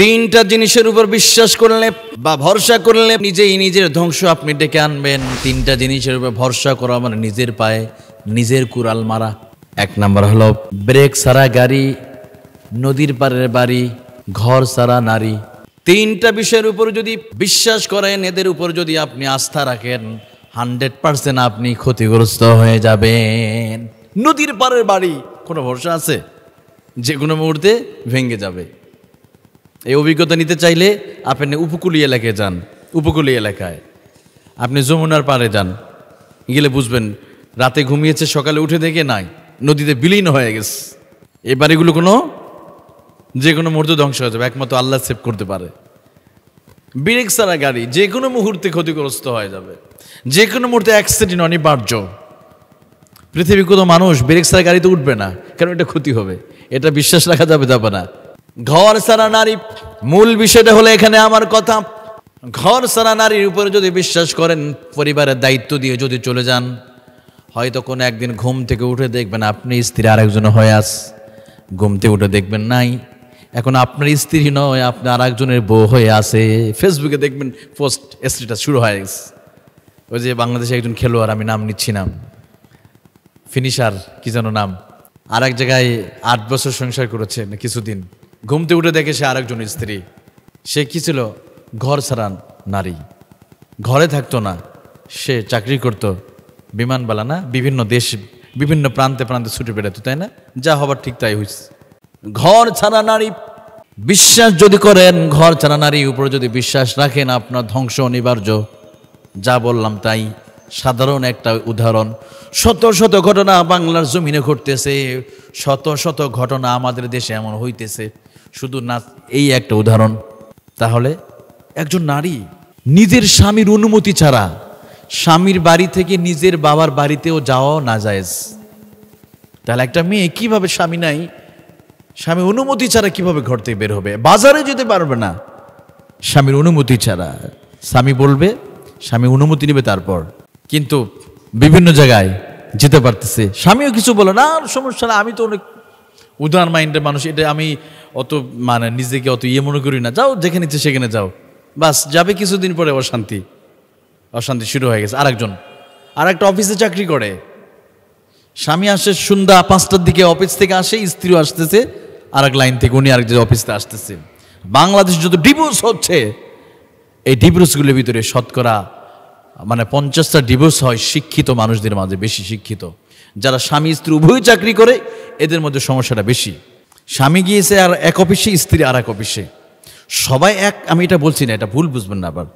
তিনটা জিনিসের উপর বিশ্বাস করলে বা ভরসা করলে নিজেই নিজের ধ্বংস আপনি ডেকে আনবেন তিনটা জিনিসের উপর ভরসা করা মানে নিজের পায়ে নিজের কুড়াল মারা এক নাম্বার হলো ব্রেক সারা গাড়ি নদীর পারের বাড়ি ঘর সারা নারী তিনটা বিষয়ের উপর যদি বিশ্বাস করেন এদের উপর যদি আপনি আস্থা রাখেন হান্ড্রেড পার্সেন্ট আপনি ক্ষতিগ্রস্ত হয়ে যাবেন নদীর পারের বাড়ি কোনো ভরসা আছে যে কোনো মুহূর্তে ভেঙে যাবে এই অভিজ্ঞতা নিতে চাইলে আপনি উপকূলীয় এলাকায় যান উপকূলীয় এলাকায় আপনি যমুনার পাড়ে যান গেলে বুঝবেন রাতে ঘুমিয়েছে সকালে উঠে দেখে নাই নদীতে বিলীন হয়ে গেছে এ বাড়িগুলো কোনো যে কোনো মুহূর্তে ধ্বংস হয়ে যাবে একমাত্র আল্লাহ সেভ করতে পারে ব্রেক সারা গাড়ি যে কোনো মুহূর্তে ক্ষতিগ্রস্ত হয়ে যাবে যে কোনো মুহূর্তে অ্যাক্সিডেন্ট অনিবার্য পৃথিবীর কোনো মানুষ ব্রেক সারা গাড়িতে উঠবে না কারণ এটা ক্ষতি হবে এটা বিশ্বাস রাখা যাবে যাবে না ঘর সারা নারী মূল বিষয়টা হলো এখানে আমার কথা ঘর সারা নারীর উপরে যদি বিশ্বাস করেন পরিবারের দায়িত্ব দিয়ে যদি চলে যান হয়তো কোনো একদিন ঘুম থেকে উঠে দেখবেন আপনি স্ত্রী আরেকজন হয়ে আস ঘুম থেকে উঠে দেখবেন নাই এখন আপনার স্ত্রী নয় আপনি আরেকজনের বউ হয়ে আছে ফেসবুকে দেখবেন পোস্ট স্ত্রীটা শুরু হয়ে গেছে ওই যে বাংলাদেশে একজন খেলোয়াড় আমি নাম নিচ্ছি নাম ফিনিশার কি যেন নাম আর এক জায়গায় আট বছর সংসার করেছে কিছুদিন ঘুমতে উঠে দেখে সে আরেকজন স্ত্রী সে কি ছিল ঘর সারান নারী ঘরে থাকতো না সে চাকরি করতো বিমানবালা না বিভিন্ন দেশ বিভিন্ন প্রান্তে প্রান্তে ছুটে বেড়াতো তাই না যা হবার ঠিক তাই হয়েছে ঘর ছাড়া নারী বিশ্বাস যদি করেন ঘর ছাড়া নারী উপরে যদি বিশ্বাস রাখেন আপনার ধ্বংস অনিবার্য যা বললাম তাই সাধারণ একটা উদাহরণ শত শত ঘটনা বাংলার জমিনে ঘটতেছে শত শত ঘটনা আমাদের দেশে এমন হইতেছে শুধু না এই একটা উদাহরণ তাহলে একজন নারী নিজের স্বামীর অনুমতি ছাড়া স্বামীর বাড়ি থেকে নিজের বাবার বাড়িতেও যাওয়াও না যায়জ তাহলে একটা মেয়ে কিভাবে স্বামী নাই স্বামী অনুমতি ছাড়া কিভাবে ঘর থেকে বের হবে বাজারে যেতে পারবে না স্বামীর অনুমতি ছাড়া স্বামী বলবে স্বামী অনুমতি নেবে তারপর কিন্তু বিভিন্ন জায়গায় যেতে পারতেছে স্বামীও কিছু বলে না সমস্যা না আমি তো অনেক উদার মাইন্ডের মানুষ এটা আমি অত মানে নিজেকে অত ইয়ে মনে করি না যাও যেখানে ইচ্ছে সেখানে যাও বাস যাবে কিছুদিন পরে অশান্তি অশান্তি শুরু হয়ে গেছে আরেকজন আর একটা অফিসে চাকরি করে স্বামী আসে সন্ধ্যা পাঁচটার দিকে অফিস থেকে আসে স্ত্রীও আসতেছে আর এক লাইন থেকে উনি আরেক অফিসে আসতেছে বাংলাদেশ যত ডিভোর্স হচ্ছে এই ডিভোর্সগুলোর ভিতরে শতকরা মানে পঞ্চাশটা ডিভোর্স হয় শিক্ষিত মানুষদের মাঝে বেশি শিক্ষিত যারা স্বামী স্ত্রী উভয় চাকরি করে এদের মধ্যে সমস্যাটা বেশি স্বামী গিয়েছে আর এক অফিসে স্ত্রী আর এক অফিসে সবাই এক আমি এটা বলছি না এটা ভুল বুঝবেন না আবার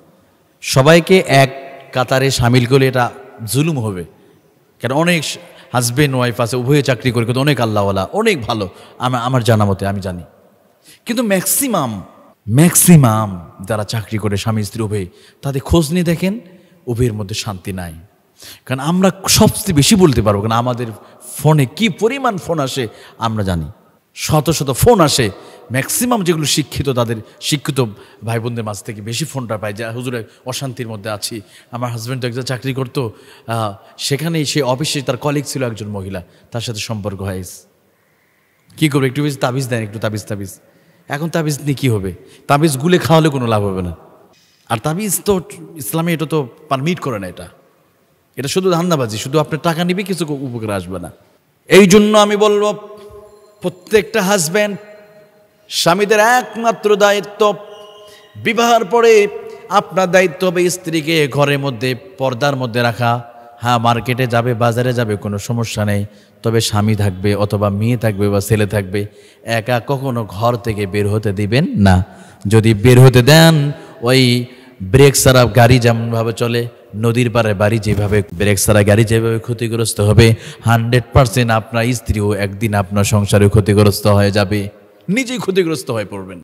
সবাইকে এক কাতারে সামিল করলে এটা জুলুম হবে কেন অনেক হাজব্যান্ড ওয়াইফ আছে উভয়ে চাকরি করে কিন্তু অনেক আল্লাহওয়ালা অনেক ভালো আমার আমার জানা মতে আমি জানি কিন্তু ম্যাক্সিমাম ম্যাক্সিমাম যারা চাকরি করে স্বামী স্ত্রী উভয়ে তাদের খোঁজ নিয়ে দেখেন উভয়ের মধ্যে শান্তি নাই কারণ আমরা সবচেয়ে বেশি বলতে পারবো কারণ আমাদের ফোনে কি পরিমাণ ফোন আসে আমরা জানি শত শত ফোন আসে ম্যাক্সিমাম যেগুলো শিক্ষিত তাদের শিক্ষিত ভাই বোনদের মাঝ থেকে বেশি ফোনটা পায় যা হুজুরে অশান্তির মধ্যে আছি আমার হাজব্যান্ড একজন চাকরি করতো সেখানেই সে অফিসে তার কলিগ ছিল একজন মহিলা তার সাথে সম্পর্ক হয় কী করবে একটু বেশি তাবিজ দেন একটু তাবিজ তাবিজ এখন তাবিজ নিয়ে কী হবে তাবিজ গুলে খাওয়ালে কোনো লাভ হবে না আর তাবিজ তো ইসলামে এটা তো পারমিট করে না এটা এটা শুধু ধান্দাবাজি শুধু আপনার টাকা নিবে কিছু উপকার আসবে না এই জন্য আমি বলবো প্রত্যেকটা হাজব্যান্ড স্বামীদের একমাত্র দায়িত্ব বিবাহের পরে আপনার দায়িত্ব হবে স্ত্রীকে ঘরের মধ্যে পর্দার মধ্যে রাখা হ্যাঁ মার্কেটে যাবে বাজারে যাবে কোনো সমস্যা নেই তবে স্বামী থাকবে অথবা মেয়ে থাকবে বা ছেলে থাকবে একা কখনো ঘর থেকে বের হতে দিবেন না যদি বের হতে দেন ওই ব্রেক ছাড়া গাড়ি যেমনভাবে চলে নদীর পারে বাড়ি যেভাবে ব্রেক ছাড়া গাড়ি যেভাবে ক্ষতিগ্রস্ত হবে হান্ড্রেড পারসেন্ট আপনার স্ত্রীও একদিন আপনার সংসারে ক্ষতিগ্রস্ত হয়ে যাবে নিজেই ক্ষতিগ্রস্ত হয়ে পড়বেন